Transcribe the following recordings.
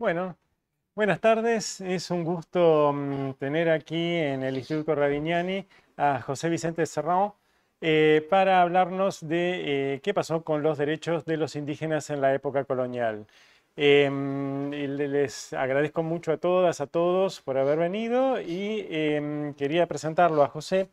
Bueno, buenas tardes. Es un gusto mm, tener aquí en el Instituto Ravignani a José Vicente Serrón eh, para hablarnos de eh, qué pasó con los derechos de los indígenas en la época colonial. Em, les agradezco mucho a todas, a todos por haber venido y em, quería presentarlo a José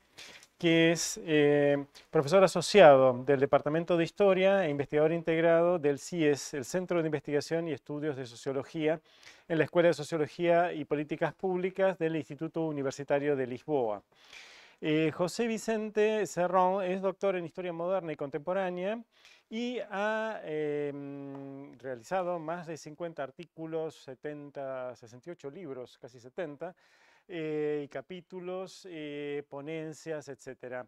que es eh, profesor asociado del Departamento de Historia e investigador integrado del CIES, el Centro de Investigación y Estudios de Sociología, en la Escuela de Sociología y Políticas Públicas del Instituto Universitario de Lisboa. Eh, José Vicente Serrón es doctor en Historia Moderna y Contemporánea y ha em, realizado más de 50 artículos, 70, 68 libros, casi 70, eh, y capítulos, eh, ponencias, etc.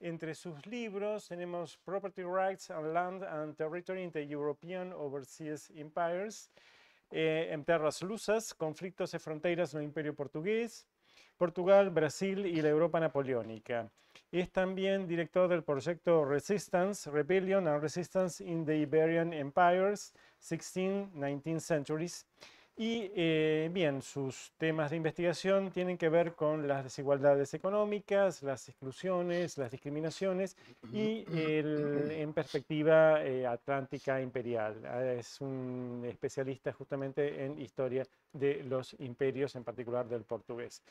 Entre sus libros tenemos Property Rights and Land and Territory in the European Overseas Empires, eh, En Terras Lusas, Conflictos y Fronteras en el Imperio Portugués, Portugal, Brasil y la Europa Napoleónica. Es también director del proyecto Resistance, Rebellion and Resistance in the Iberian Empires, 16-19 Centuries, y eh, bien, sus temas de investigación tienen que ver con las desigualdades económicas, las exclusiones, las discriminaciones y en perspectiva eh, atlántica imperial. Ah, es un especialista justamente en historia de los imperios, en particular del portugués.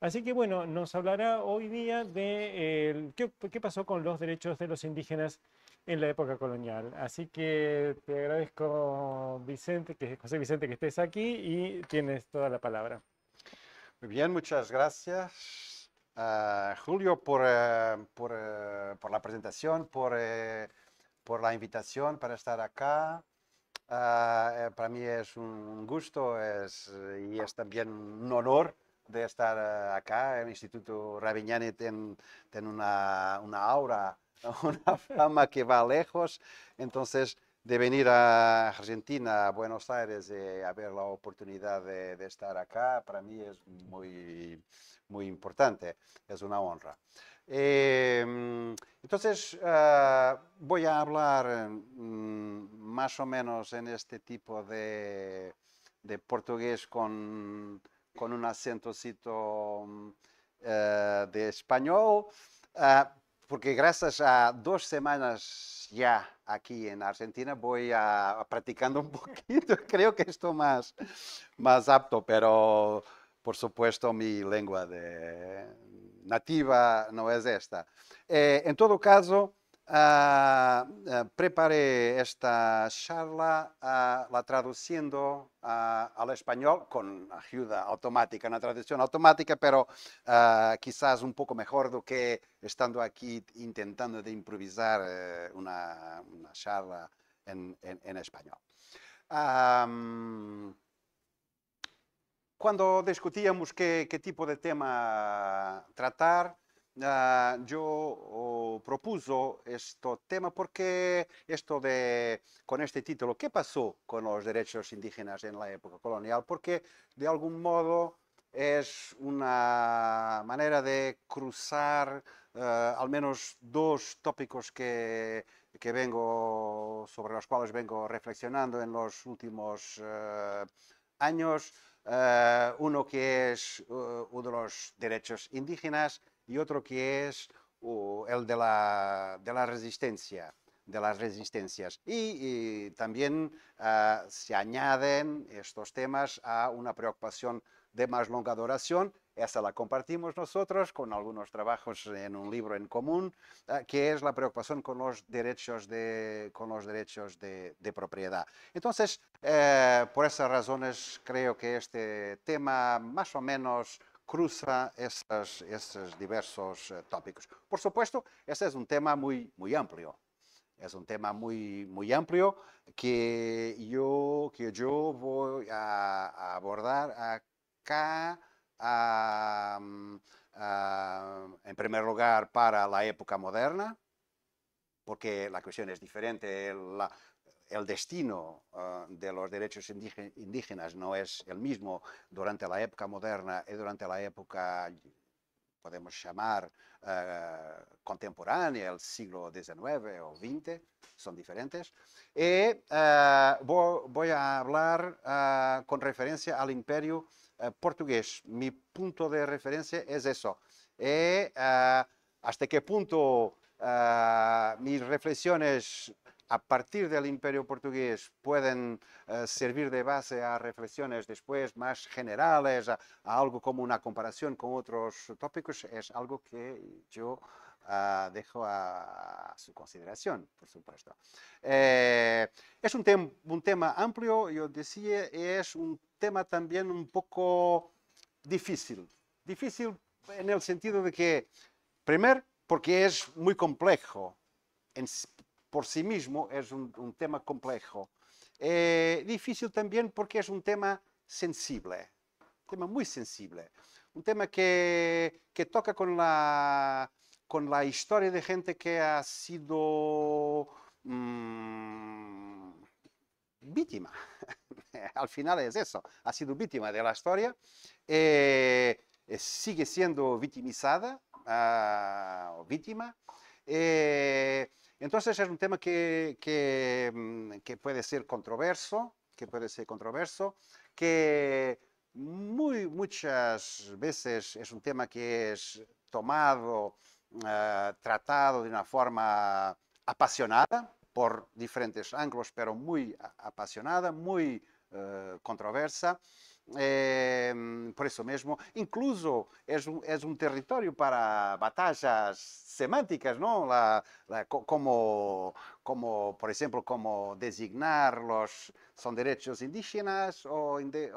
Así que bueno, nos hablará hoy día de qué pasó con los derechos de los indígenas en la época colonial. Así que te agradezco, Vicente, que José Vicente, que estés aquí y tienes toda la palabra. Muy bien, muchas gracias, Julio, eh, eh, por, la presentación, por, eh, por la invitación para estar acá. Ah, para mí es un gusto y es también un honor de estar acá. El Instituto raviñani tiene, una, una aura una fama que va lejos. Entonces, de venir a Argentina, a Buenos Aires, de a ver la oportunidad de, estar acá, para mí es muy, muy importante, es una honra. Em, entonces, ah, voy a hablar mm, más o menos en este tipo de, de portugués con, con, un acentocito mm, eh, de español, ah, porque gracias a dos semanas ya aquí en Argentina voy a, practicando un poquito, creo que esto más, más apto, pero por supuesto mi lengua de nativa no es esta. Eh, en todo caso, Ah, ah, preparé esta charla ah, la traduciendo al español con ayuda automática, una traducción automática, pero quizás un poco mejor do que estando aquí intentando de improvisar eh, una, charla en, español. cuando discutíamos qué tipo de tema tratar, Ah, yo oh, propuso este tema porque esto de, con este título, ¿qué pasó con los derechos indígenas en la época colonial? Porque de algún modo es una manera de cruzar eh, al menos dos tópicos que, que, vengo, sobre los cuales vengo reflexionando en los últimos eh, años. Eh, uno que es uno de los derechos indígenas y otro que es el de la, de la resistencia de las resistencias. Y, también ah, se añaden estos temas a una preocupación de más longa duración. Esa la compartimos nosotros con algunos trabajos en un libro en común, ah, que es la preocupación con los derechos de, con los derechos de, propiedad. Entonces, eh, por esas razones, creo que este tema más o menos cruza esos diversos eh, tópicos. Por supuesto, este es un tema muy, muy amplio. Es un tema muy, muy amplio que yo, que yo voy a, abordar acá, en primer lugar, para la época moderna, porque la cuestión es diferente. La, el destino eh, de los derechos indígenas no es el mismo durante la época moderna y durante la época, podemos llamar, eh, contemporánea, el siglo XIX o XX, son diferentes. Y eh, voy, a hablar con referencia al imperio portugués. Mi punto de referencia es eso. Y, hasta qué punto mis reflexiones a partir del imperio portugués pueden eh, servir de base a reflexiones después más generales, a, algo como una comparación con otros tópicos, es algo que yo ah, dejo a, su consideración, por supuesto. Eh, es un, tema amplio, yo decía, es un tema también un poco difícil. Difícil en el sentido de que, primero, porque es muy complejo en por sí mismo es un, tema complejo. Eh, difícil también porque es un tema sensible, un tema muy sensible, un tema que, que toca con la, con la historia de gente que ha sido mm, víctima. Al final es eso, ha sido víctima de la historia, eh, eh, sigue siendo victimizada, ah, o víctima. Entonces es un tema mm, que, puede ser controverso, que puede ser controverso, que muchas veces es un tema que es tomado, ah, tratado de una forma apasionada por diferentes ángulos, pero muy apasionada, muy eh, controversa. Ehm, por isso mesmo, incluso é um é um território para batalhas semânticas não, como, como, por exemplo como designar los, são direitos indígenas ou inde,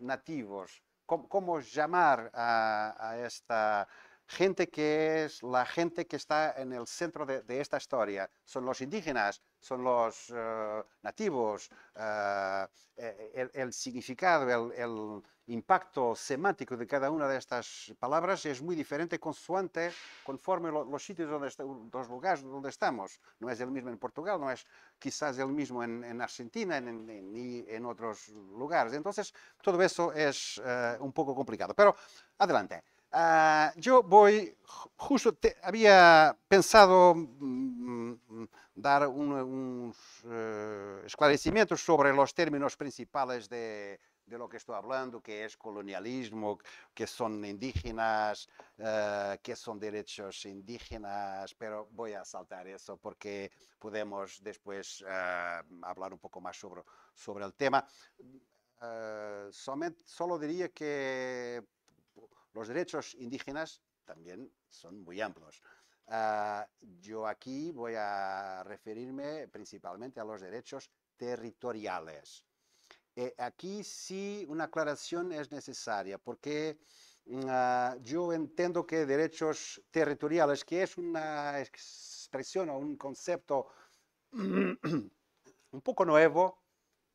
nativos, como como chamar a, a esta gente que es la gente que está en el centro de, esta historia. Son los indígenas, son los eh, nativos, eh, eh, el, significado, el, impacto semántico de cada una de estas palabras es muy diferente suante, conforme los sitios donde los lugares donde estamos. No es el mismo en Portugal, no es quizás el mismo en, Argentina ni en, otros lugares. Entonces, todo eso es un poco complicado. Pero adelante. Ah, yo voy, justo había pensado mm, mm, mm, dar un, unos eh, esclarecimientos sobre los términos principales de, lo que estoy hablando, que es colonialismo, que son indígenas, eh, que son derechos indígenas, pero voy a saltar eso porque podemos después eh, hablar un poco más sobre, sobre el tema. solamente, solo diría que los derechos indígenas también son muy amplios. Ah, yo aquí voy a referirme principalmente a los derechos territoriales. Eh, aquí sí una aclaración es necesaria, porque mm, ah, yo entiendo que derechos territoriales, que es una expresión o un concepto un poco nuevo,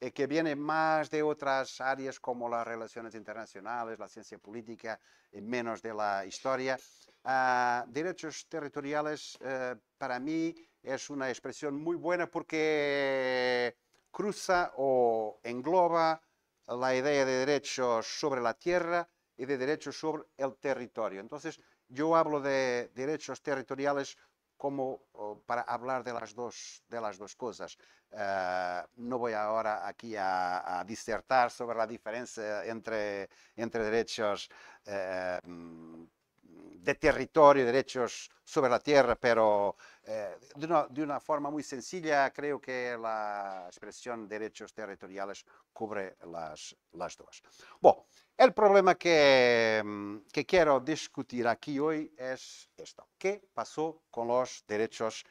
eh, que viene más de otras áreas como las relaciones internacionales, la ciencia política, eh, menos de la historia. Ah, derechos territoriales eh, para mí es una expresión muy buena porque cruza o engloba la idea de derechos sobre la tierra y de derechos sobre el territorio. Entonces, yo hablo de derechos territoriales como para hablar de las dos, de las dos cosas. Uh, ah, no voy ahora aquí a, a, disertar sobre la diferencia entre, entre derechos uh, de territorio, derechos sobre la tierra, pero uh, de, una, de, una, forma muy sencilla creo que la expresión derechos territoriales cubre las, las dos. Bueno, El problema mm, que, quiero discutir aquí hoy es esto. ¿Qué pasó con los derechos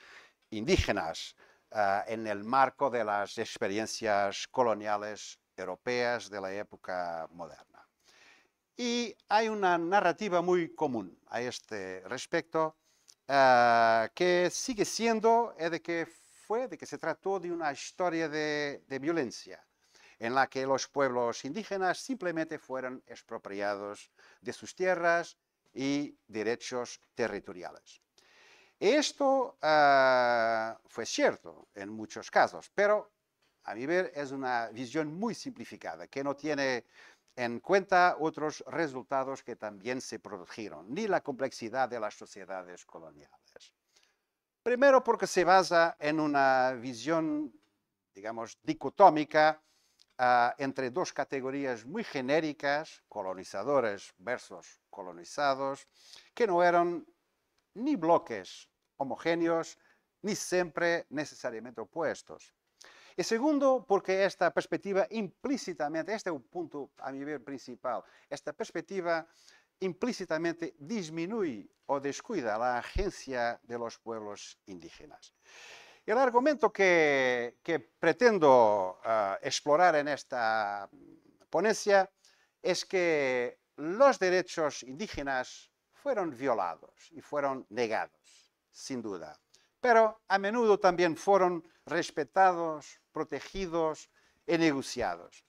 indígenas ah, en el marco de las experiencias coloniales europeas de la época moderna? Y hay una narrativa muy común a este respecto ah, que sigue siendo eh, de que fue, de que se trató de una historia de violencia en la que los pueblos indígenas simplemente fueron expropiados de sus tierras y derechos territoriales. Esto ah, fue cierto en muchos casos, pero a mi ver es una visión muy simplificada que no tiene en cuenta otros resultados que también se produjeron, ni la complejidad de las sociedades coloniales. Primero porque se basa en una visión, digamos, dicotómica Ah, entre dos categorías muy genéricas, colonizadores versus colonizados, que no eran ni bloques homogéneos, ni siempre necesariamente opuestos. Y segundo, porque esta perspectiva implícitamente, este es un punto a mi ver principal, esta perspectiva implícitamente disminuye o descuida la agencia de los pueblos indígenas. El argumento que, pretendo ah, explorar en esta ponencia es que los derechos indígenas fueron violados y fueron negados, sin duda, pero a menudo también fueron respetados, protegidos y negociados.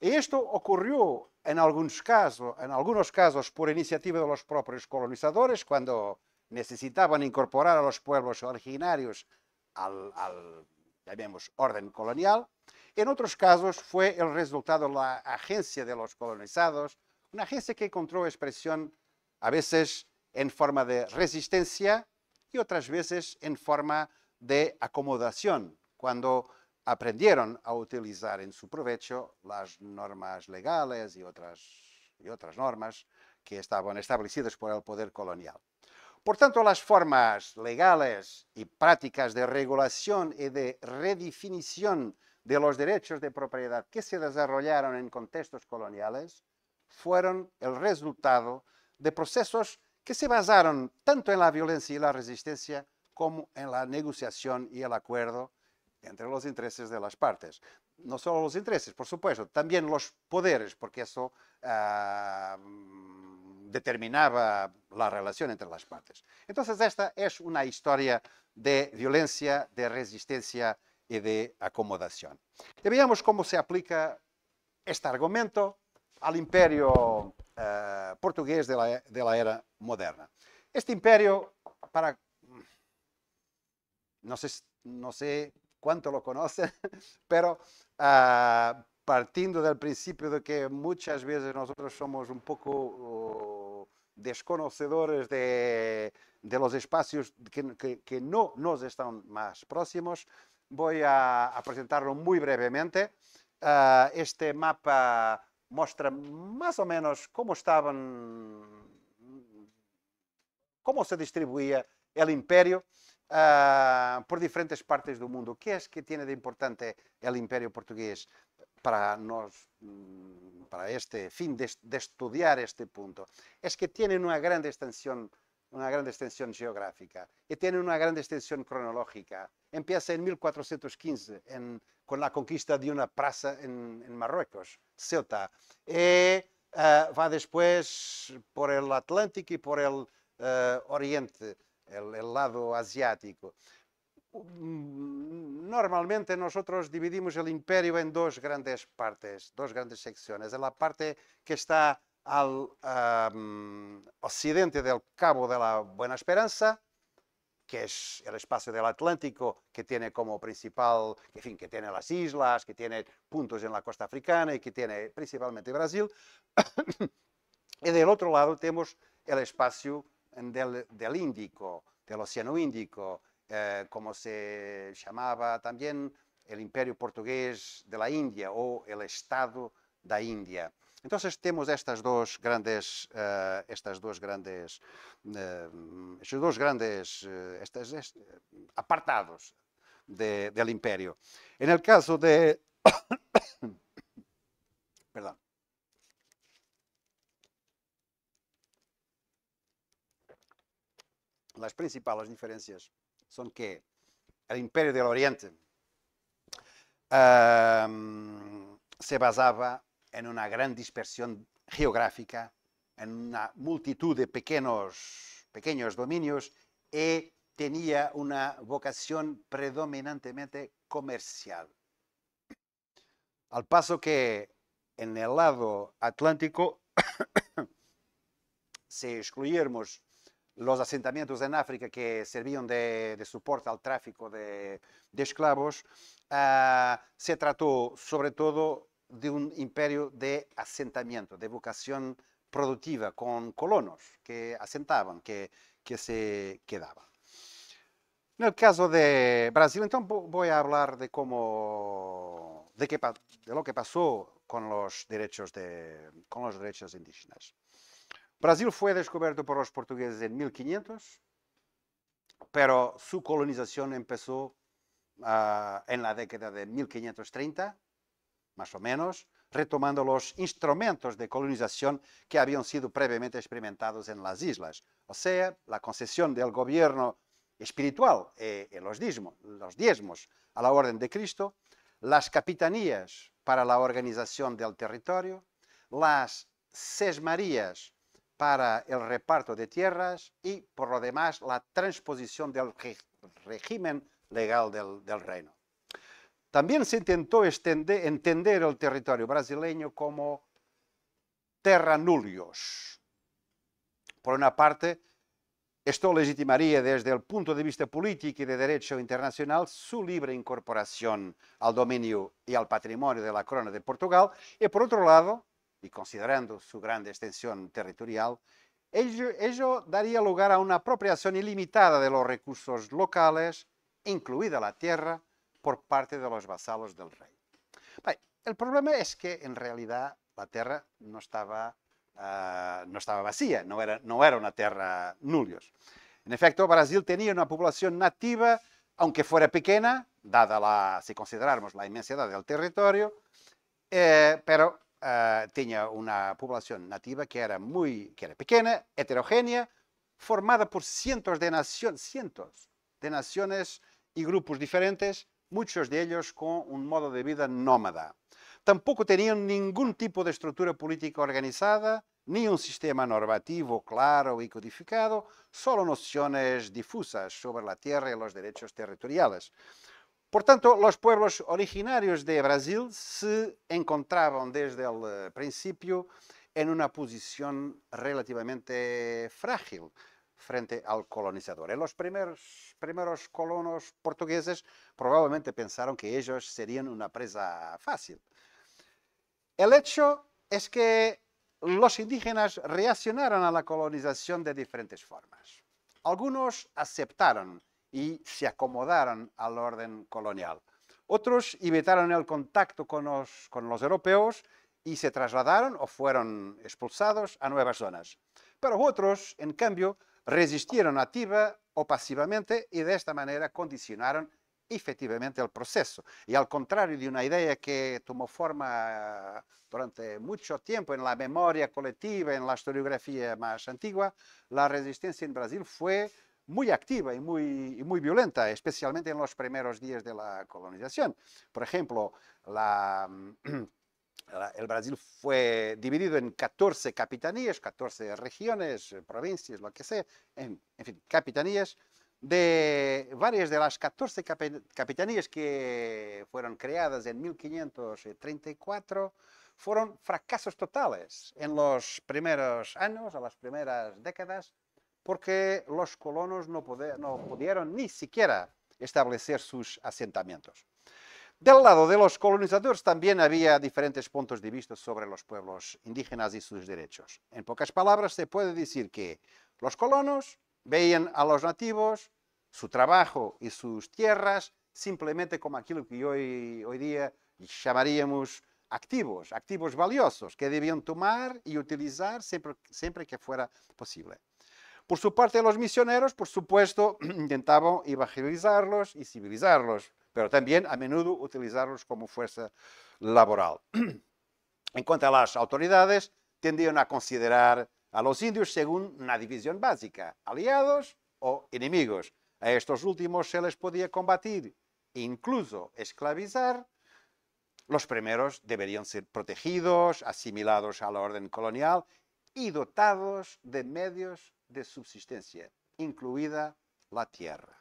Y esto ocurrió en algunos casos por iniciativa de los propios colonizadores, cuando necesitaban incorporar a los pueblos originarios al, orden colonial. En otros casos fue el resultado de la agencia de los colonizados, una agencia que encontró expresión a veces en forma de resistencia y otras veces en forma de acomodación, cuando aprendieron a utilizar en su provecho las normas legales y otras, y otras normas que estaban establecidas por el poder colonial. Por tanto, las formas legales y prácticas de regulación y de redefinición de los derechos de propiedad que se desarrollaron en contextos coloniales fueron el resultado de procesos que se basaron tanto en la violencia y la resistencia como en la negociación y el acuerdo entre los intereses de las partes. No solo los intereses, por supuesto, también los poderes, porque eso ah, determinaba la relación entre las partes. Entonces, esta es una historia de violencia, de resistencia y de acomodación. Y veamos cómo se aplica este argumento al imperio eh, portugués de la, era moderna. Este imperio, para... No sé, no sé cuánto lo conocen, pero eh, partiendo del principio de que muchas veces nosotros somos un poco desconocedores de, los espacios que, no nos están más próximos. Voy a, presentarlo muy brevemente. Ah, este mapa muestra más o menos cómo estaban, cómo se distribuía el imperio ah, por diferentes partes del mundo. ¿Qué es que tiene de importante el imperio portugués para nosotros? Mm, para este fin de, estudiar este punto, es que tienen una gran extensión una gran extensión geográfica y tiene una gran extensión cronológica. Empieza en 1415 en, con la conquista de una plaza en, Marruecos, Ceuta. Y eh, va después por el Atlántico y por el eh, Oriente, el, lado asiático. Mm, normalmente nosotros dividimos el imperio en dos grandes partes, dos grandes secciones. En la parte que está al occidente del Cabo de la Buena Esperanza, que es el espacio del Atlántico, que tiene como principal, en fin, que tiene las islas, que tiene puntos en la costa africana y que tiene principalmente Brasil. y del otro lado tenemos el espacio del Índico, del Océano Índico, eh, como se llamaba también el imperio portugués de la India o el Estado de la India. Entonces tenemos estas dos grandes, eh, estas dos grandes, eh, mm, estos dos grandes apartados del imperio. En el caso de, perdón, las principales diferencias son que El imperio del Oriente ehm, se basaba en una gran dispersión geográfica, en una multitud de pequeños, pequeños dominios y tenía una vocación predominantemente comercial. Al paso que en el lado atlántico, si excluyéramos los asentamientos en África que servían de, soporte al tráfico de, esclavos, ah, se trató sobre todo de un imperio de asentamiento, de vocación productiva, con colonos que asentaban, que, se quedaban. En el caso de Brasil, entonces voy a hablar de cómo, de, lo que pasó con los derechos, con los derechos indígenas. Brasil fue descubierto por los portugueses en 1500, pero su colonización empezó ah, en la década de 1530, más o menos, retomando los instrumentos de colonización que habían sido previamente experimentados en las islas, o sea, la concesión del gobierno espiritual, eh, los, los diezmos a la orden de Cristo, las capitanías para la organización del territorio, las sesmarías para el reparto de tierras y, por lo demás, la transposición del régimen legal del, reino. También se intentó entender el territorio brasileño como nullius. Por una parte, esto legitimaría desde el punto de vista político y de derecho internacional su libre incorporación al dominio y al patrimonio de la corona de Portugal, y por otro lado, y considerando su gran extensión territorial, ello, daría lugar a una apropiación ilimitada de los recursos locales, incluida la tierra, por parte de los vasallos del rey. el problema es que en realidad la tierra no estaba, ah, no estaba vacía, no era, no era una tierra nulios. En efecto, Brasil tenía una población nativa, aunque fuera pequeña, dada la, si consideramos la inmensidad del territorio, eh, pero uh, tinha uma população nativa que era muito, que era pequena, heterogênea, formada por cientos de nações, cientos de nações e grupos diferentes, muitos deles com um modo de vida nómada. tampouco tinham nenhum tipo de estrutura política organizada, nem um sistema normativo claro e codificado, só noções difusas sobre a terra e os direitos territoriais Por tanto, los pueblos originarios de Brasil se encontraban desde el eh, principio en una posición relativamente frágil frente al colonizador. los primeros, primeros colonos portugueses probablemente pensaron que ellos serían una presa fácil. El hecho es que los indígenas reaccionaron a la colonización de diferentes formas. Algunos aceptaron y se acomodaron al orden colonial. Otros evitaron el contacto con los, con los europeos y se trasladaron o fueron expulsados a nuevas zonas. Pero otros, en cambio, resistieron activa o pasivamente y de esta manera condicionaron efectivamente el proceso. Y al contrario de una idea que tomó forma eh, durante mucho tiempo en la memoria colectiva, en la historiografía más antigua, la resistencia en Brasil fue muy activa y muy, y muy violenta, especialmente en los primeros días de la colonización. Por ejemplo, la, mm, el Brasil fue dividido en 14 capitanías, 14 regiones, eh, provincias, lo que sea, en, en fin, capitanías. De varias de las 14 capitanías que fueron creadas en 1534, fueron fracasos totales en los primeros años, en las primeras décadas porque los colonos no, pudieron ni siquiera establecer sus asentamientos. Del lado de los colonizadores también había diferentes puntos de vista sobre los pueblos indígenas y sus derechos. En pocas palabras, se puede decir que los colonos veían a los nativos, su trabajo y sus tierras simplemente como aquello que hoy, día llamaríamos activos, activos valiosos, que debían tomar y utilizar siempre que fuera posible. Por su parte, los misioneros, por supuesto, intentaban evangelizarlos y civilizarlos, pero también a menudo utilizarlos como fuerza laboral. en cuanto a las autoridades, tendían a considerar a los indios según una división básica, aliados o enemigos. A estos últimos se les podía combatir, e incluso esclavizar. Los primeros deberían ser protegidos, asimilados a la orden colonial y dotados de medios de subsistencia, incluida la tierra.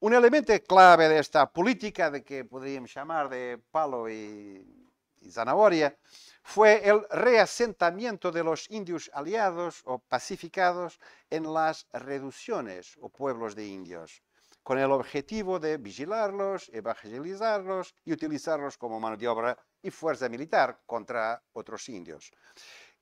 Un elemento clave de esta política, de que podríamos llamar de palo y, y zanahoria, fue el reasentamiento de los indios aliados o pacificados en las reducciones o pueblos de indios, con el objetivo de vigilarlos, evangelizarlos y utilizarlos como mano de obra y fuerza militar contra otros indios.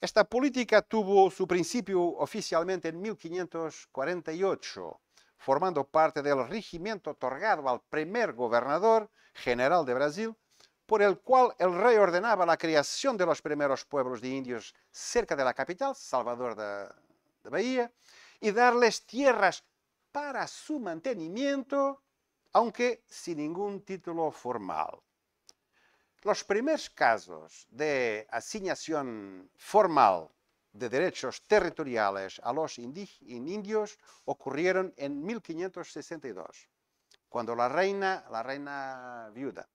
Esta política tuvo su principio oficialmente en 1548, formando parte del regimiento otorgado al primer gobernador general de Brasil, por el cual el rey ordenaba la creación de los primeros pueblos de indios cerca de la capital, Salvador de, Bahía, y darles tierras para su mantenimiento, aunque sin ningún título formal. Los primeros casos de asignación formal de derechos territoriales a los indios ocurrieron en 1562, cuando la reina, la reina viuda,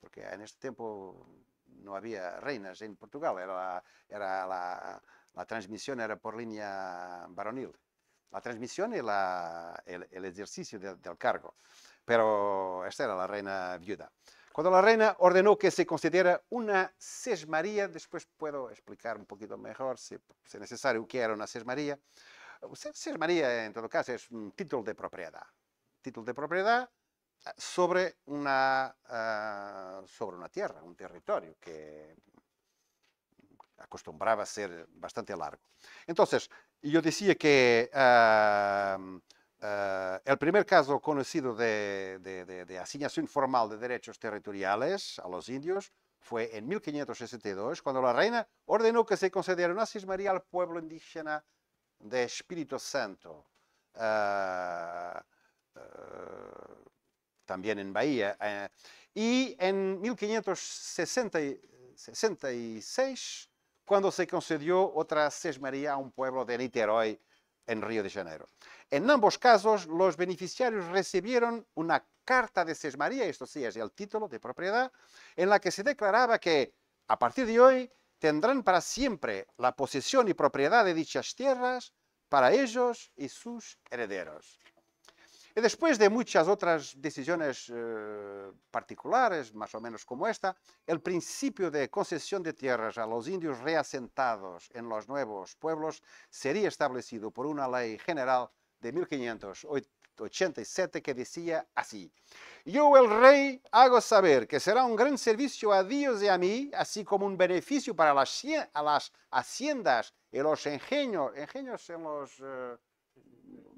porque en este tiempo no había reinas en Portugal, era la, transmisión era por línea varonil, la transmisión y el, ejercicio del cargo, pero esta era la reina viuda. Cuando la reina ordenó que se considera una sesmaría, después puedo explicar un poquito mejor, si es necesario, qué era una sesmaría. Sesmaría, en todo caso, es un título de propiedad. Título de propiedad eh, sobre una, eh, sobre una tierra, un territorio que acostumbraba a ser bastante largo. Entonces, yo decía que eh, eh, el primer caso conocido de, asignación formal de derechos territoriales a los indios fue en 1562, cuando la reina ordenó que se concediera una sesmaría al pueblo indígena de Espíritu Santo. Eh, eh, también en Bahía. y en 1566, cuando se concedió otra sesmaría a un pueblo de Niterói, en Río de Janeiro. En ambos casos, los beneficiarios recibieron una carta de Sesmaría, esto sí es el título de propiedad, en la que se declaraba que a partir de hoy tendrán para siempre la posesión y propiedad de dichas tierras para ellos y sus herederos. E después de muchas otras decisiones eh, particulares, más o menos como esta, el principio de concesión de tierras a los indios reasentados en los nuevos pueblos sería establecido por una ley general de 1587 que decía así, yo el rey hago saber que será un gran servicio a Dios y a mí, así como un beneficio para las, haciendas y los ingenios, en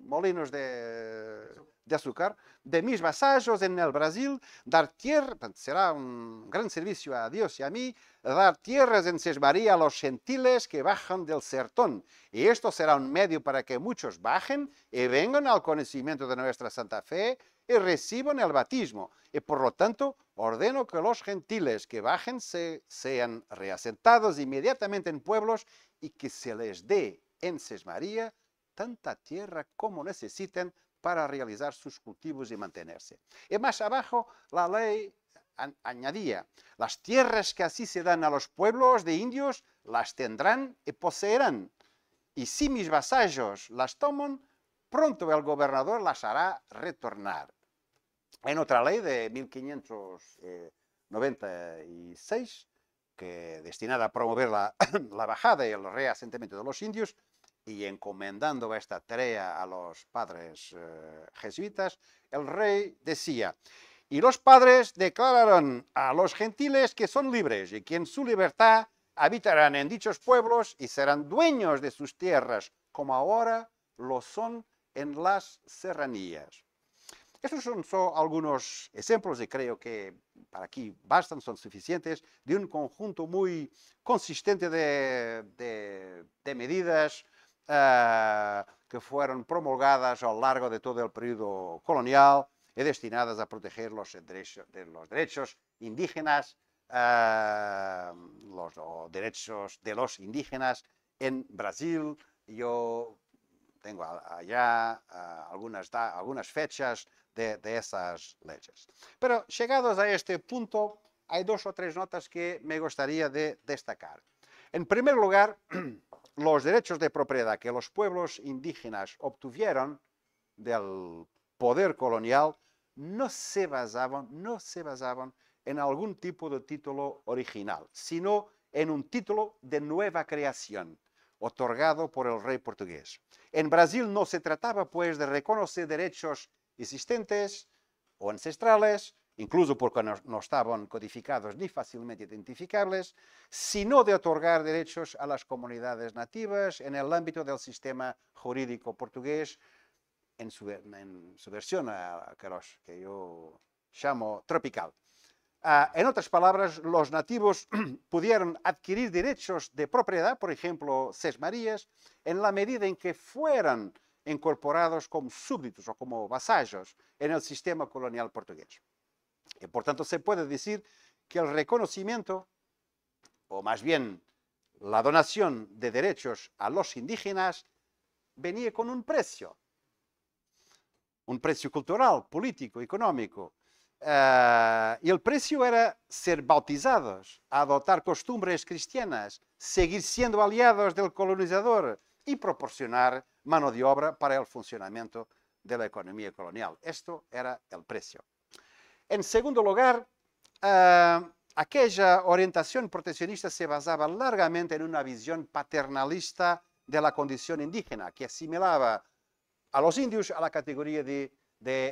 molinos de, azúcar, de mis vasallos en el Brasil, dar tierra, será un gran servicio a Dios y a mí, dar tierras en Sesmaría a los gentiles que bajan del sertón. Y esto será un medio para que muchos bajen y vengan al conocimiento de nuestra Santa Fe y reciban el batismo. Y por lo tanto, ordeno que los gentiles que bajen sean reasentados inmediatamente en pueblos y que se les dé en Sesmaría tanta tierra como necesiten para realizar sus cultivos y mantenerse. Y más abajo, la ley añadía, las tierras que así se dan a los pueblos de indios las tendrán y poseerán, y si mis vasallos las toman, pronto el gobernador las hará retornar. En otra ley de 1596, eh, que destinada a promover la bajada y el reasentamiento de los indios, y encomendando esta tarea a los padres eh, jesuitas, el rey decía, y los padres declararon a los gentiles que son libres y que en su libertad habitarán en dichos pueblos y serán dueños de sus tierras, como ahora lo son en las serranías. Estos son, solo algunos ejemplos y creo que para aquí bastan, son suficientes, de un conjunto muy consistente de, de medidas eh, que fueron promulgadas a lo largo de todo el periodo colonial y destinadas a proteger los, derechos, de los derechos indígenas, eh, los derechos de los indígenas en Brasil. Yo tengo allá algunas, algunas fechas de, esas leyes. Pero llegados a este punto, hay dos o tres notas que me gustaría de destacar. En primer lugar, los derechos de propiedad que los pueblos indígenas obtuvieron del poder colonial no se basaban, no se basaban en algún tipo de título original, sino en un título de nueva creación, otorgado por el rey portugués. En Brasil no se trataba, pues, de reconocer derechos existentes o ancestrales, incluso porque no, estaban codificados ni fácilmente identificables, sino de otorgar derechos a las comunidades nativas en el ámbito del sistema jurídico portugués, en su, versión a, que yo llamo tropical. Ah, en otras palabras, los nativos pudieron adquirir derechos de propiedad, por ejemplo, sesmarías, en la medida en que fueran incorporados como súbditos o como vasallos en el sistema colonial portugués. Y por tanto, se puede decir que el reconocimiento, o más bien la donación de derechos a los indígenas, venía con un precio, un precio cultural, político, económico. Eh, y el precio era ser bautizados, adoptar costumbres cristianas, seguir siendo aliados del colonizador y proporcionar mano de obra para el funcionamiento de la economía colonial. Esto era el precio. En segundo lugar, ah, aquella orientación proteccionista se basaba largamente en una visión paternalista de la condición indígena, que asimilaba a los indios a la categoría de,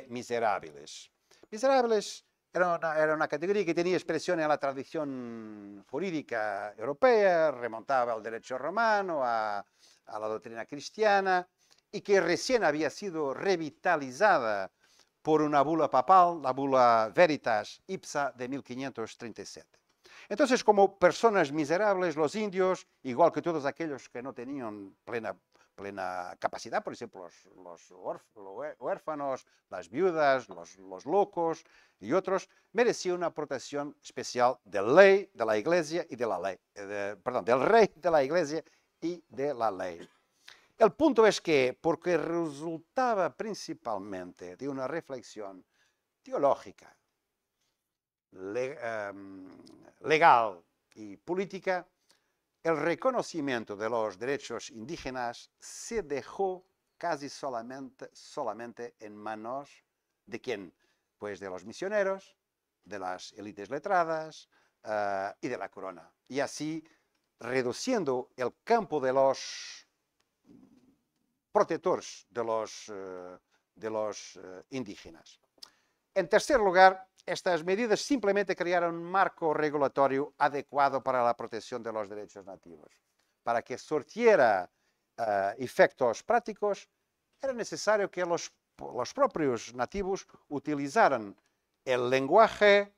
miserables. Miserables era una, categoría que tenía expresión en la tradición jurídica europea, remontaba al derecho romano, a la doctrina cristiana, y que recién había sido revitalizada por una bula papal, la bula Veritas Ipsa de 1537. Entonces, como personas miserables, los indios, igual que todos aquellos que no tenían plena, plena capacidad, por ejemplo, los, huérfanos, las viudas, los, locos y otros, merecían una protección especial de ley, de la iglesia y de la ley, eh, del rey, de la iglesia y de la ley. El punto es que, porque resultaba principalmente de una reflexión teológica, em, legal y política, el reconocimiento de los derechos indígenas se dejó casi solamente, en manos de quién? Pues de los misioneros, de las élites letradas eh, y de la corona. Y así reduciendo el campo de los protetores de los, eh, de los eh, indígenas. En tercer lugar, estas medidas simplemente crearon un marco regulatorio adecuado para la protección de los derechos nativos. Para que surtiera uh, eh, efectos prácticos, era necesario que los, los, propios nativos utilizaran el lenguaje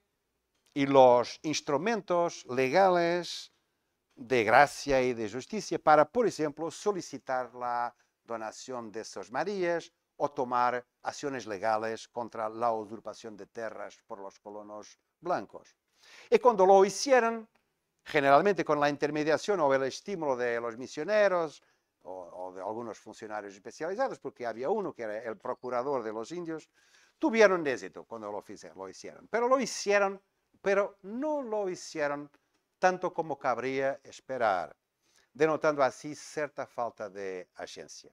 y los instrumentos legales de gracia y de justicia para, por ejemplo, solicitar la donación de sus Marías o tomar acciones legales contra la usurpación de tierras por los colonos blancos. Y cuando lo hicieron, generalmente con la intermediación o el estímulo de los misioneros o, de algunos funcionarios especializados, porque había uno que era el procurador de los indios, tuvieron éxito cuando lo, lo hicieron. Pero lo hicieron, pero no lo hicieron tanto como cabría esperar. denotando assim certa falta de agência.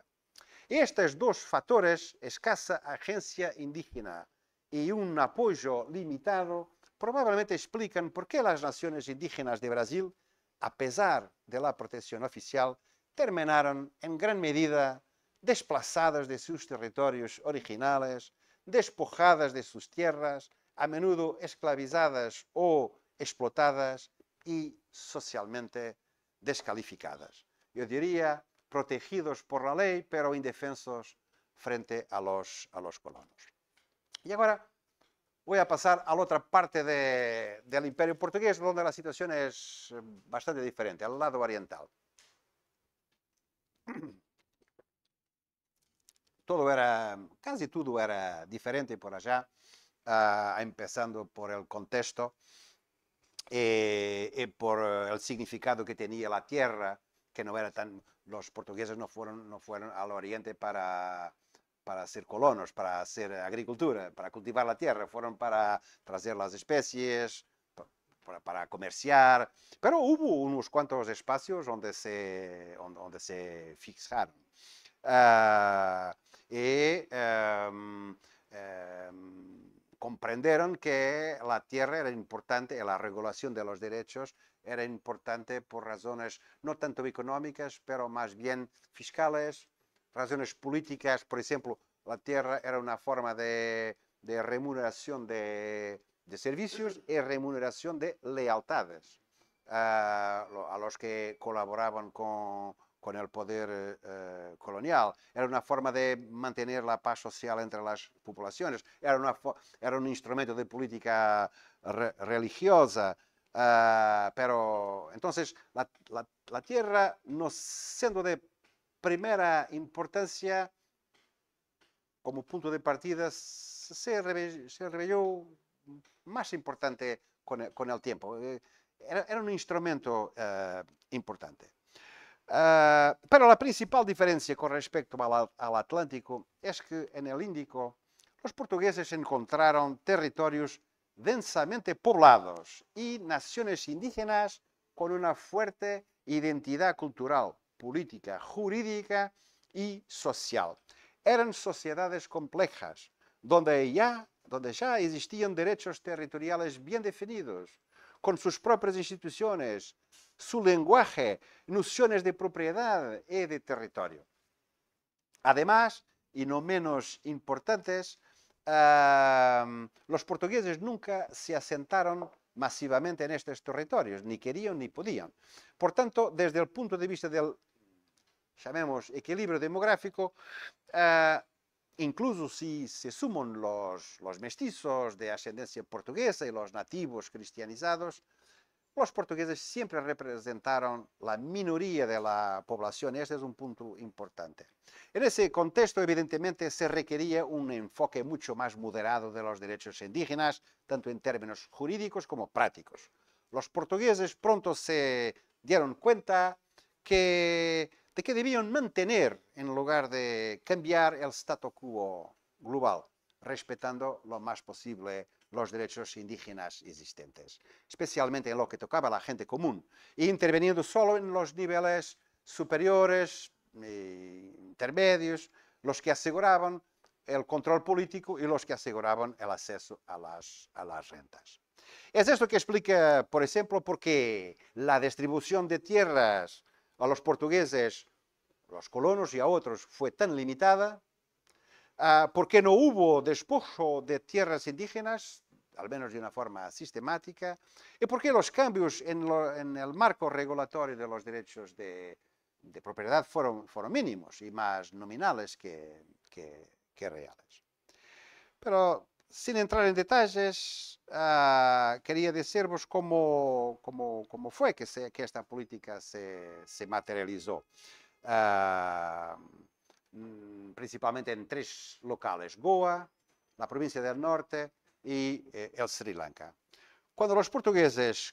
Estes dois fatores, escassa agência indígena e um apoio limitado, provavelmente explicam por que as nações indígenas de Brasil, apesar da proteção oficial, terminaram em grande medida desplazadas de seus territórios originales, despojadas de suas terras, a menudo esclavizadas ou explotadas e socialmente descalificadas. Yo diría protegidos por la ley, pero indefensos frente a los, a los colonos. Y ahora voy a pasar a la otra parte del imperio portugués, donde la situación es eh, bastante diferente, al lado oriental. Todo era, casi todo era diferente por allá, ah, empezando por el contexto y eh, eh, por eh, el significado que tenía la tierra, que no era tan... Los portugueses no fueron, no fueron al oriente para, para ser colonos, para hacer agricultura, para cultivar la tierra, fueron para traer las especies, para, comerciar, pero hubo unos cuantos espacios donde se, donde, se fijaron. Ah, y em, em, comprendieron que la tierra era importante, la regulación de los derechos era importante por razones no tanto económicas, pero más bien fiscales, razones políticas. Por ejemplo, la tierra era una forma de, remuneración de, servicios y remuneración de lealtades ah, a los que colaboraban con, con el poder eh, colonial. Era una forma de mantener la paz social entre las poblaciones, era, era un instrumento de política religiosa, ah, pero entonces la, tierra, no siendo de primera importancia como punto de partida, se, se reveló más importante con el, tiempo. Eh, era, un instrumento eh, importante. Uh, ah, pero principal diferencia con respecto al, al, Atlántico es é que en el Índico los portugueses encontraron territorios densamente poblados y naciones indígenas con una fuerte identidad cultural, política, jurídica y social. Eran sociedades complejas, donde ya, donde ya existían derechos territoriales bien definidos, con sus propias instituciones, su lenguaje, nociones de propiedad y e de territorio. Además, y no menos importantes, los portugueses nunca se asentaron masivamente en estos territorios, ni querían ni podían. Por tanto, desde el punto de vista del, llamemos, equilibrio demográfico, ah, incluso si se suman los, mestizos de ascendencia portuguesa y los nativos cristianizados, los portugueses siempre representaron la minoría de la población, este es un punto importante. En ese contexto, evidentemente, se requería un enfoque mucho más moderado de los derechos indígenas, tanto en términos jurídicos como prácticos. Los portugueses pronto se dieron cuenta que, de que debían mantener en lugar de cambiar el statu quo global, respetando lo más posible los derechos indígenas existentes, especialmente en lo que tocaba a la gente común, interveniendo solo en los niveles superiores, e intermedios, los que aseguraban el control político y los que aseguraban el acceso a las, a las rentas. Es esto que explica, por ejemplo, por qué la distribución de tierras a los portugueses, los colonos y a otros fue tan limitada, ah, por qué no hubo despojo de tierras indígenas al menos de una forma sistemática, y porque los cambios en, el marco regulatorio de los derechos de, propiedad fueron, mínimos y más nominales que, reales. Pero sin entrar en detalles, ah, quería deciros cómo, fue que, que, esta política se, materializó. Ah, mm, principalmente en tres locales, Goa, la provincia del norte e é, é o Sri Lanka. Quando os portugueses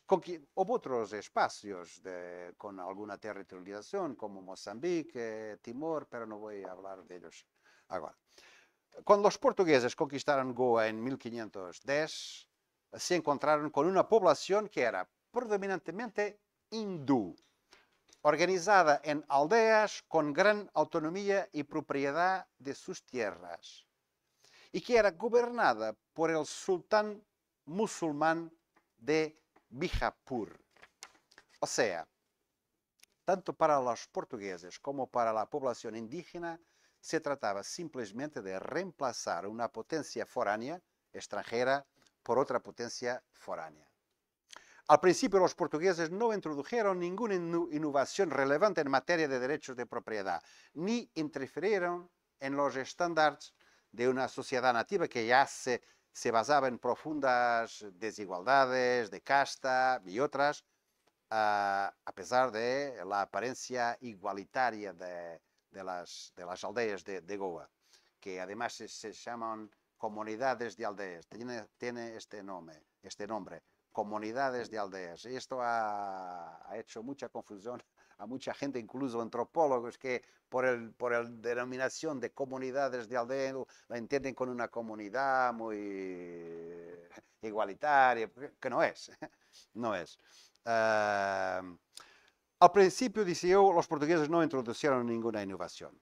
hubo outros espaços de, com alguma territorialização, como Moçambique, Timor, mas não vou falar deles agora. Quando os portugueses conquistaram Goa em 1510, se encontraram com uma população que era predominantemente hindu, organizada em aldeias com grande autonomia e propriedade de suas terras. y que era gobernada por el sultán musulmán de Bijapur. O sea, tanto para los portugueses como para la población indígena, se trataba simplemente de reemplazar una potencia foránea, extranjera, por otra potencia foránea. Al principio los portugueses no introdujeron ninguna innovación relevante en materia de derechos de propiedad, ni interferieron en los estándares de una sociedad nativa que ya se, basaba en profundas desigualdades de casta y otras, ah, a, pesar de la apariencia igualitaria de, las, de las, aldeas de, Goa, que además se, llaman comunidades de aldeas, tiene, este, nombre, este nombre, comunidades de aldeas. y Esto ha hecho mucha confusión a mucha gente, incluso antropólogos, que por el, por el denominación de comunidades de aldeano la entienden con una comunidad muy igualitaria, que no es, no es. Em, al principio, dice yo, los portugueses no introdujeron ninguna innovación.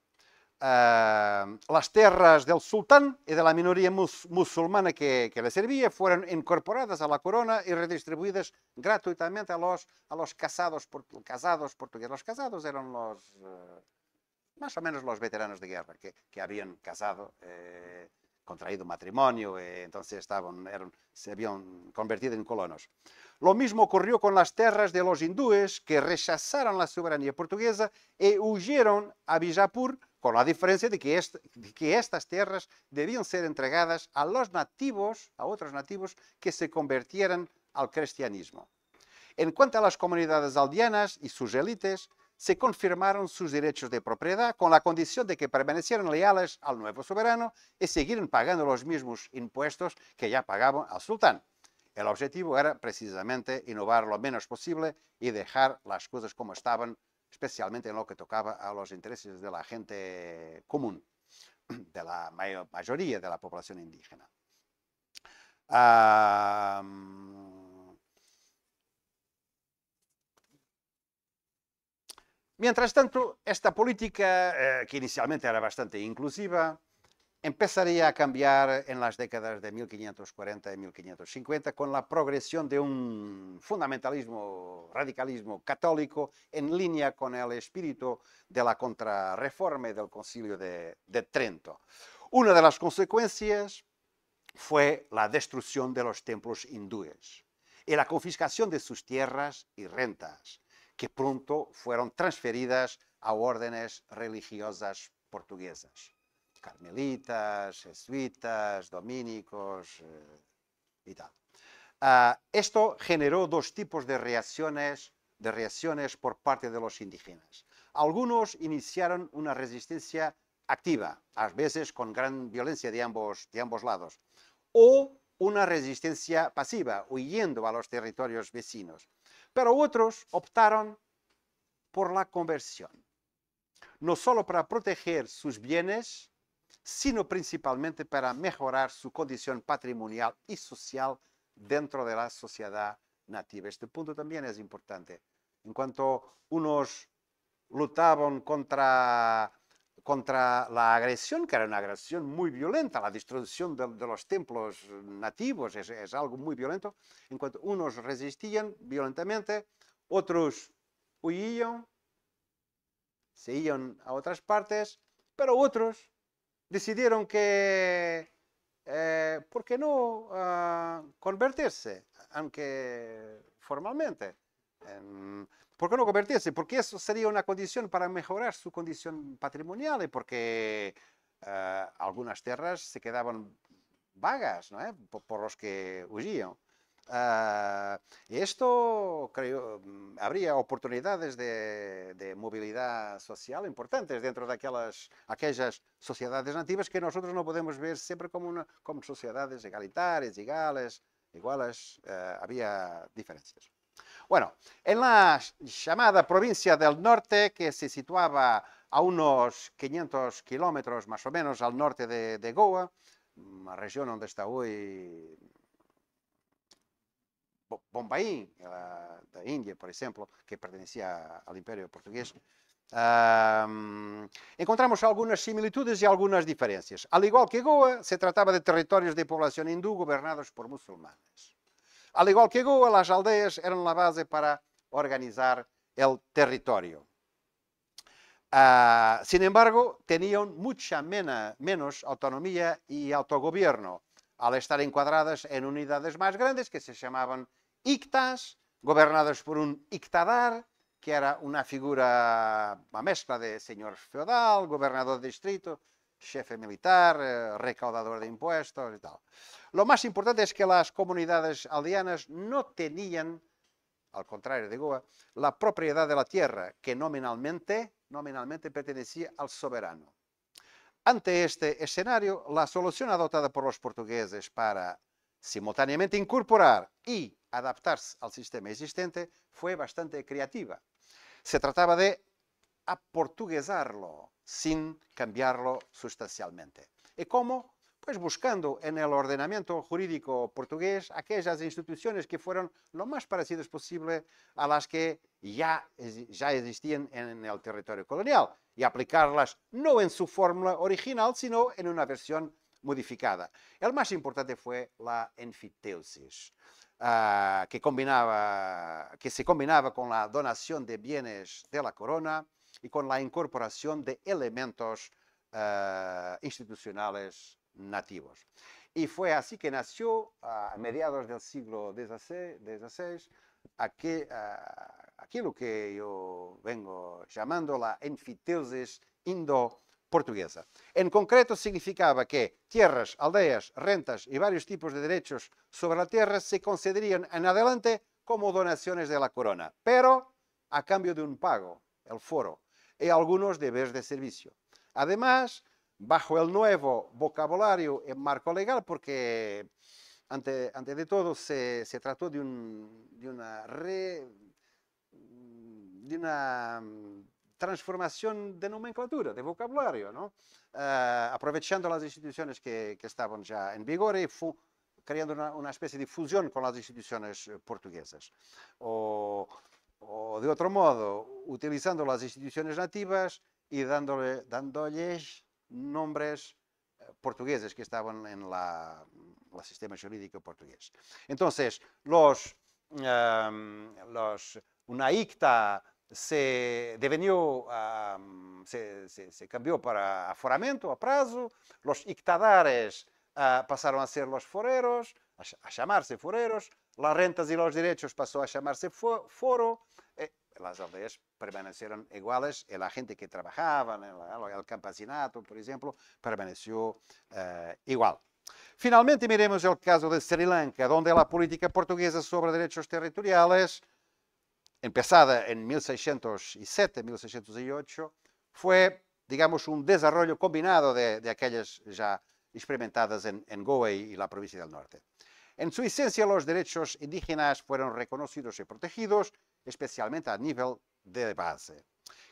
uh, ah, terras do sultão e da minoria la mus musulmana que, que, le servía foram incorporadas à corona e redistribuídas gratuitamente a los, a los casados, por, casados portugueses. Os casados eran los, uh, más menos los veteranos de guerra que, que habían casado. Eh, contraído matrimonio, e, eh, então estaban, eran, se habían convertido en colonos. Lo mismo ocurrió con las terras de los hindúes que rechazaron la soberanía portuguesa e huyeron a Bijapur con la diferencia de que, estas tierras debían ser entregadas a los nativos, a otros nativos que se convirtieran al cristianismo. En cuanto a las comunidades aldeanas y sus élites, se confirmaron sus derechos de propiedad con la condición de que permanecieran leales al nuevo soberano y siguieran pagando los mismos impuestos que ya pagaban al sultán. El objetivo era precisamente innovar lo menos posible y dejar las cosas como estaban especialmente en lo que tocaba a los intereses de la gente común, de la mayoría de la población indígena. mientras tanto, esta política, eh, que inicialmente era bastante inclusiva, empezaría a cambiar en las décadas de 1540 y 1550 con la progresión de un fundamentalismo, radicalismo católico en línea con el espíritu de la contrarreforma y del concilio de, de Trento. Una de las consecuencias fue la destrucción de los templos hindúes y la confiscación de sus tierras y rentas, que pronto fueron transferidas a órdenes religiosas portuguesas carmelitas, jesuitas, dominicos eh, y tal. Ah, esto generó dos tipos de reacciones, de reacciones por parte de los indígenas. Algunos iniciaron una resistencia activa, a veces con gran violencia de ambos, de ambos lados, o una resistencia pasiva, huyendo a los territorios vecinos. Pero otros optaron por la conversión, no solo para proteger sus bienes, sino principalmente para mejorar su condición patrimonial y social dentro de la sociedad nativa. Este punto también es importante. En cuanto unos luchaban contra, contra la agresión, que era una agresión muy violenta, la destrucción de, los templos nativos es, es, algo muy violento, en cuanto unos resistían violentamente, otros huían, se iban a otras partes, pero otros decidieron que, eh, ¿por qué no ah, convertirse? Aunque formalmente. Porque ¿Por qué no convertirse? Porque eso sería una condición para mejorar su condición patrimonial y porque eh, algunas tierras se quedaban vagas ¿no? Eh? por, por los que huían. isto ah, uh, creo, mm, habría oportunidades de, de mobilidade social importantes dentro daquelas aquellas sociedades nativas que nosotros non podemos ver sempre como, una, como sociedades egalitarias, iguales, iguales uh, había diferencias. Bueno, en la chamada provincia del norte, que se situaba a unos 500 kilómetros más o menos al norte de, de Goa, uma mm, región onde está hoy Bombay, da Índia, por exemplo, que pertencia ao Império Português, um, encontramos algumas similitudes e algumas diferenças. Al igual que Goa, se tratava de territórios de população hindu, governados por muçulmanos. Al igual que Goa, as aldeias eram a base para organizar o território. Uh, ah, sin embargo, tinham muita menos autonomia e autogobierno ao estar enquadradas em unidades mais grandes que se chamavam ictas, gobernados por un ictadar, que era una figura, una mezcla de señor feudal, gobernador de distrito, jefe militar, eh, recaudador de impuestos y tal. Lo más importante es que las comunidades aldeanas no tenían, al contrario de Goa, la propiedad de la tierra, que nominalmente, nominalmente pertenecía al soberano. Ante este escenario, la solución adoptada por los portugueses para simultáneamente incorporar y adaptarse al sistema existente fue bastante creativa. Se trataba de aportuguesarlo sin cambiarlo sustancialmente. ¿Y cómo? Pues buscando en el ordenamiento jurídico portugués aquellas instituciones que fueron lo más parecidas posible a las que ya, ya existían en el territorio colonial y aplicarlas no en su fórmula original, sino en una versión modificada. El más importante fue la enfiteusis, ah, que, combinaba, que se combinaba con la donación de bienes de la corona y con la incorporación de elementos ah, institucionales nativos. Y fue así que nació ah, a mediados del siglo XVI, aquello que yo vengo llamando la enfiteusis indo portuguesa. En concreto significaba que tierras, aldeas, rentas y varios tipos de derechos sobre la tierra se concederían en adelante como donaciones de la corona, pero a cambio de un pago, el foro, y algunos deberes de servicio. Además, bajo el nuevo vocabulario y marco legal, porque antes ante de todo se, se trató de, un, de una, re, de una transformación de nomenclatura, de vocabulario, eh, aprovechando las instituciones que, estaban ya en vigor y creando una, especie de fusión con las instituciones eh, portuguesas. O, de otro modo, utilizando las instituciones nativas y dándole, dándoles nombres eh, portugueses que estaban en la, sistema jurídico portugués. Entonces, los, em, los una ICTA se deveniu, ehm, se, se, se, cambiou para aforamento a prazo, os ictadares uh, passaram a ser os foreros, a, a chamar-se foreros, as rentas e os direitos passou a chamar-se foro, as aldeias permaneceram iguais e a gente que trabalhava, o né, campesinato, por exemplo, permaneceu uh, igual. Finalmente, miremos o caso de Sri Lanka, onde a política portuguesa sobre direitos territoriais empezada en 1607, 1608, fue, digamos, un desarrollo combinado de, aquellas ya experimentadas en, en, Goa y la provincia del norte. En su esencia, los derechos indígenas fueron reconocidos y protegidos, especialmente a nivel de base.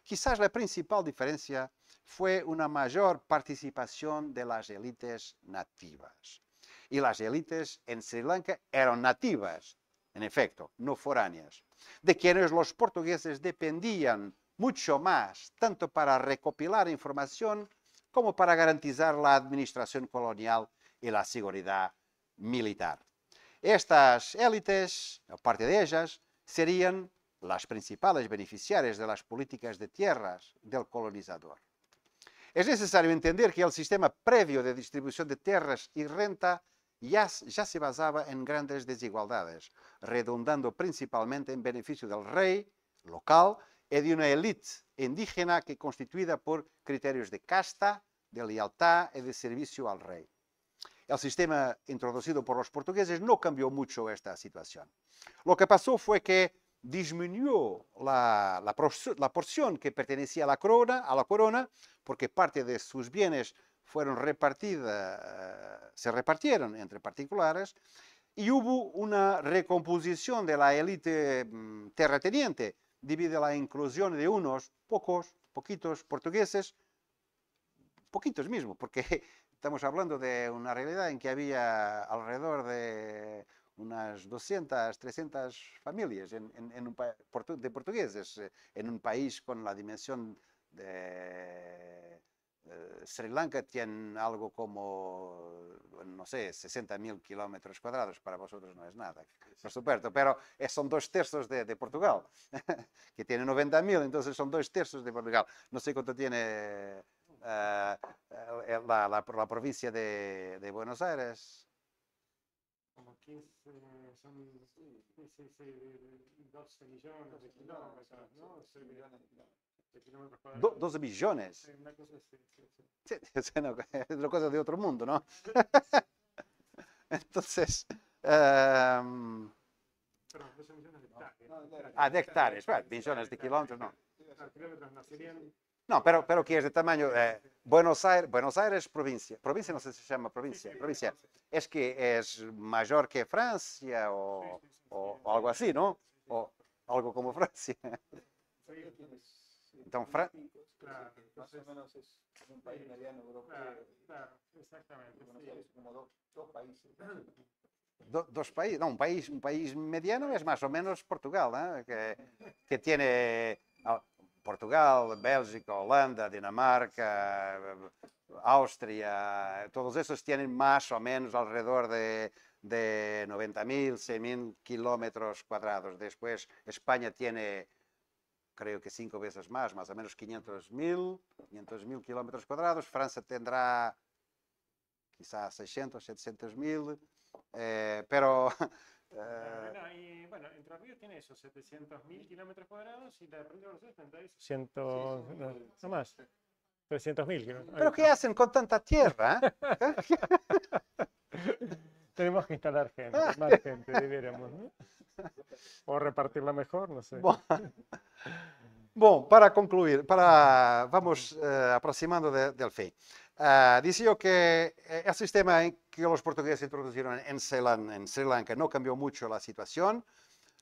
Quizás la principal diferencia fue una mayor participación de las élites nativas. Y las élites en Sri Lanka eran nativas, en efecto, no foráneas, de quienes los portugueses dependían mucho más, tanto para recopilar información como para garantizar la administración colonial y la seguridad militar. Estas élites, aparte de ellas, serían las principales beneficiarias de las políticas de tierras del colonizador. Es necesario entender que el sistema previo de distribución de tierras y renta ya, se basaba en grandes desigualdades, redundando principalmente en beneficio del rey local y de una élite indígena que constituida por criterios de casta, de lealtad y de servicio al rey. El sistema introducido por los portugueses no cambió mucho esta situación. Lo que pasó fue que disminuyó la, la porción que pertenecía a la corona, a la corona porque parte de sus bienes fueron repartidas, se repartieron entre particulares y hubo una recomposición de la élite mm, terrateniente debido a la inclusión de unos pocos, poquitos portugueses, poquitos mismo, porque estamos hablando de una realidad en que había alrededor de unas 200, 300 familias de portugueses eh, en un país con la dimensión de eh, Sri Lanka tiene algo como, no sé, 60.000 mil kilómetros cuadrados, para vosotros no es nada, por supuesto, pero eh, son dos tercios de, Portugal, que tiene 90.000, entonces son dos tercios de Portugal. No sé cuánto tiene eh, la, provincia de, Buenos Aires. Como 15, son 12 millones de kilómetros, ¿no? 12 millones, es una cosa de otro mundo, ¿no? Entonces. Um, de ah, de hectáreas, millones de kilómetros, no. No, pero, pero que es de tamaño. Eh, Buenos Aires, Buenos Aires provincia. Provincia no sé si se llama provincia. Provincia. Es que es mayor que Francia o, o algo así, ¿no? O algo como Francia. Entonces, un país mediano dos, países. no, un país, un país mediano es más o menos Portugal, eh, que, tiene Portugal, Bélgica, Holanda, Dinamarca, Austria, todos esos tienen más o menos alrededor de, de 90.000, 100.000 kilómetros cuadrados. Después España tiene creio que cinco vezes mais, mais ou menos 500.000 500 kilómetros cuadrados. Francia tendrá quizás 600, 700.000, eh, pero... Eh, no, no, bueno, Entre Ríos tiene esos 700.000 kilómetros cuadrados y la provincia de Buenos 100, no, más, 300.000 kilómetros. ¿Pero qué hacen con tanta terra? Eh? Tenemos que instalar gente, más gente, deberíamos, ¿no? O repartirla mejor, no sé. Bueno, para concluir, para, vamos eh, aproximando del fin. Eh, dice yo que eh, el sistema que los portugueses introdujeron en, Sri Lanka no cambió mucho la situación.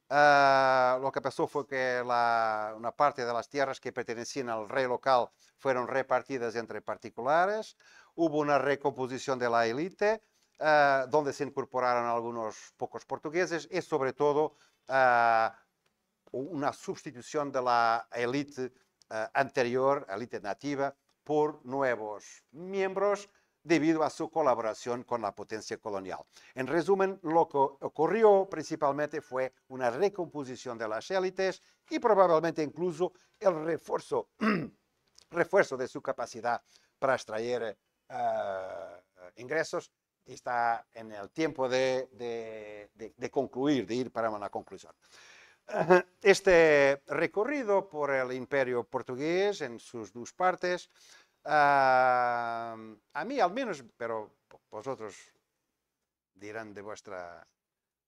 lo que pasó fue que una parte de las tierras que pertenecían al rey local fueron repartidas entre particulares. Hubo una recomposición de la élite Ah, donde se incorporaron algunos pocos portugueses, es sobre todo ah, una sustitución de la élite ah, anterior, élite nativa, por nuevos miembros debido a su colaboración con la potencia colonial. En resumen, lo que ocurrió principalmente fue una recomposición de las élites y probablemente incluso el refuerzo, refuerzo de su capacidad para extraer ingresos está en el tiempo de, concluir, de ir para una conclusión. Este recorrido por el imperio portugués en sus dos partes, ah, a mí al menos, pero vosotros dirán de vuestra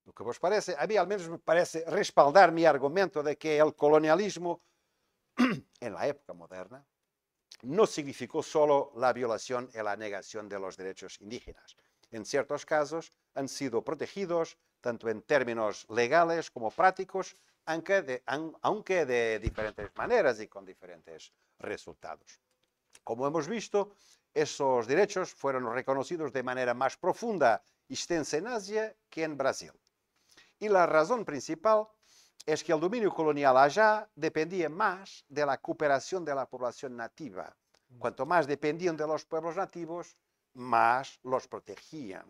lo que vos parece, a mí al menos me parece respaldar mi argumento de que el colonialismo en la época moderna no significó solo la violación y la negación de los derechos indígenas, en ciertos casos, han sido protegidos tanto en términos legales como prácticos, aunque de, diferentes maneras y con diferentes resultados. Como hemos visto, esos derechos fueron reconocidos de manera más profunda y extensa en Asia que en Brasil. Y la razón principal es que el dominio colonial allá dependía más de la cooperación de la población nativa. Mm. Cuanto más dependían de los pueblos nativos, más los protegían.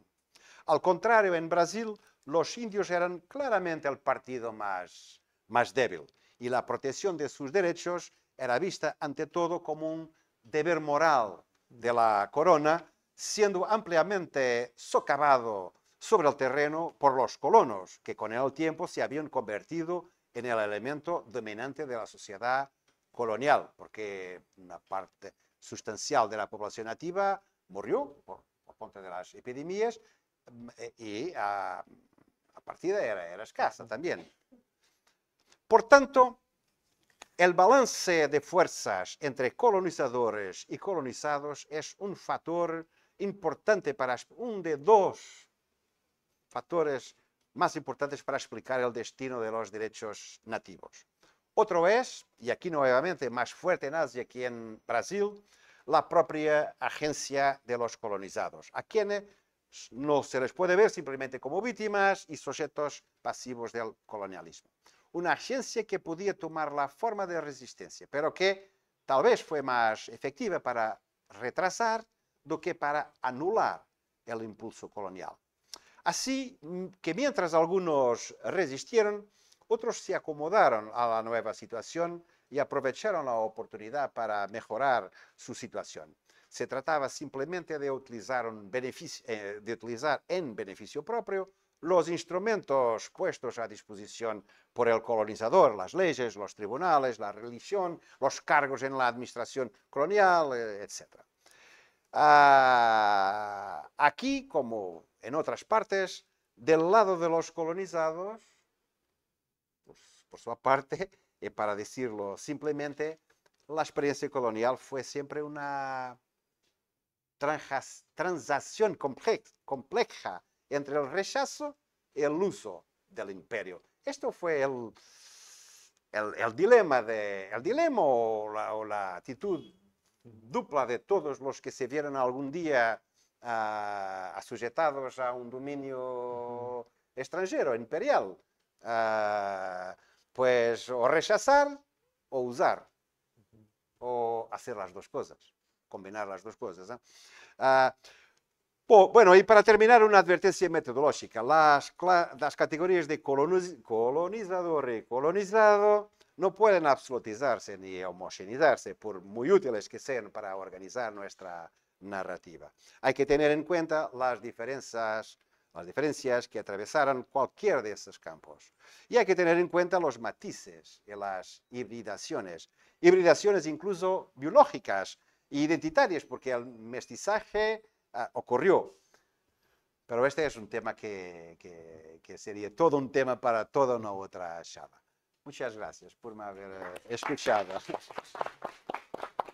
Al contrario, en Brasil los indios eran claramente el partido más, débil y la protección de sus derechos era vista ante todo como un deber moral de la corona, siendo ampliamente socavado sobre el terreno por los colonos, que con el tiempo se habían convertido en el elemento dominante de la sociedad colonial, porque una parte sustancial de la población nativa murió por, por de las epidemias mm, eh, y a, partida era, era escasa también. Por tanto, el balance de fuerzas entre colonizadores y colonizados es un factor importante para un de dos factores más importantes para explicar el destino de los derechos nativos. Otro es, y aquí nuevamente más fuerte en Asia que en Brasil, la propia agencia de los colonizados, a quienes no se les puede ver simplemente como víctimas y sujetos pasivos del colonialismo. Una agencia que podía tomar la forma de resistencia, pero que tal vez fue más efectiva para retrasar do que para anular el impulso colonial. Así mm, que mientras algunos resistieron, otros se acomodaron a la nueva situación y aprovecharon la oportunidad para mejorar su situación. Se trataba simplemente de utilizar, un beneficio, eh, de utilizar en beneficio propio los instrumentos puestos a disposición por el colonizador, las leyes, los tribunales, la religión, los cargos en la administración colonial, eh, etc. Ah, aquí, como en otras partes, del lado de los colonizados, pues, por su parte, y eh, para decirlo simplemente, la experiencia colonial fue siempre una transacción compleja entre el rechazo y el uso del imperio. Esto fue el, el, dilema, el dilema o la, actitud dupla de todos los que se vieron algún día uh, asujetados a un dominio extranjero, imperial. Ah, pues o rechazar o usar, o hacer las dos cosas, combinar las dos cosas. Ah, bueno, y para terminar, una advertencia metodológica. Las, las categorías de colonizador y colonizado no pueden absolutizarse ni homogeneizarse, por muy útiles que sean para organizar nuestra narrativa. Hay que tener en cuenta las diferencias las diferencias que atravesaran cualquier de esos campos. Y hay que tener en cuenta los matices y las hibridaciones, hibridaciones incluso biológicas e identitarias, porque el mestizaje ah, ocurrió. Pero este es un tema que, que, sería todo un tema para toda una otra charla. Muchas gracias por me haber eh, escuchado.